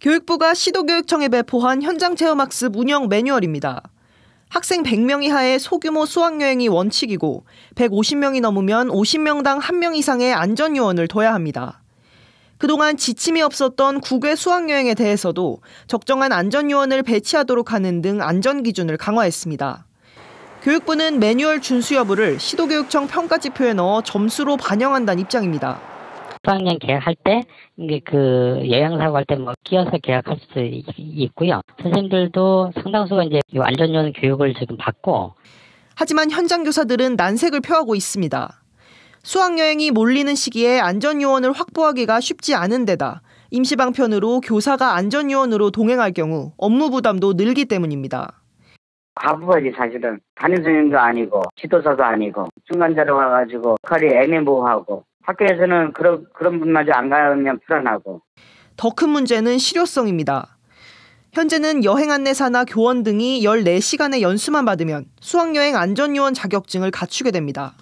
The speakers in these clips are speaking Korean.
교육부가 시도교육청에 배포한 현장 체험학습 운영 매뉴얼입니다. 학생 100명 이하의 소규모 수학여행이 원칙이고 150명이 넘으면 50명당 1명 이상의 안전요원을 둬야 합니다. 그동안 지침이 없었던 국외 수학여행에 대해서도 적정한 안전요원을 배치하도록 하는 등 안전기준을 강화했습니다. 교육부는 매뉴얼 준수 여부를 시도교육청 평가지표에 넣어 점수로 반영한다는 입장입니다. 수학여행 계약할 때, 이게 그 여행사고 할때뭐 끼어서 계약할 수도 있, 고요 선생님들도 상당수가 이제 안전요원 교육을 지금 받고. 하지만 현장 교사들은 난색을 표하고 있습니다. 수학여행이 몰리는 시기에 안전요원을 확보하기가 쉽지 않은 데다 임시방편으로 교사가 안전요원으로 동행할 경우 업무 부담도 늘기 때문입니다. 바보지 사실은 담임선생님도 아니고 지도사도 아니고 중간자로 와가지고 칼이 애매모호하고 학교에서는 그런 그런 분마저 안 가면 불안하고. 더 큰 문제는 실효성입니다. 현재는 여행 안내사나 교원 등이 14시간의 연수만 받으면 수학여행 안전요원 자격증을 갖추게 됩니다.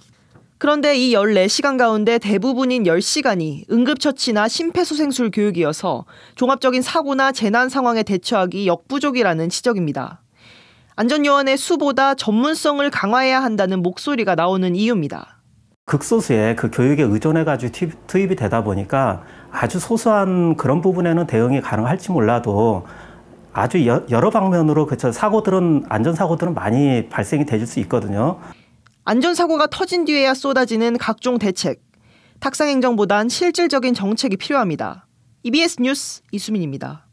그런데 이 14시간 가운데 대부분인 10시간이 응급처치나 심폐소생술 교육이어서 종합적인 사고나 재난 상황에 대처하기 역부족이라는 지적입니다. 안전요원의 수보다 전문성을 강화해야 한다는 목소리가 나오는 이유입니다. 극소수의 그 교육에 의존해가지고 투입이 되다 보니까 아주 소소한 그런 부분에는 대응이 가능할지 몰라도 아주 여러 방면으로 그쵸 사고들은 안전사고들은 많이 발생이 되질 수 있거든요. 안전사고가 터진 뒤에야 쏟아지는 각종 대책. 탁상행정보단 실질적인 정책이 필요합니다. EBS 뉴스 이수민입니다.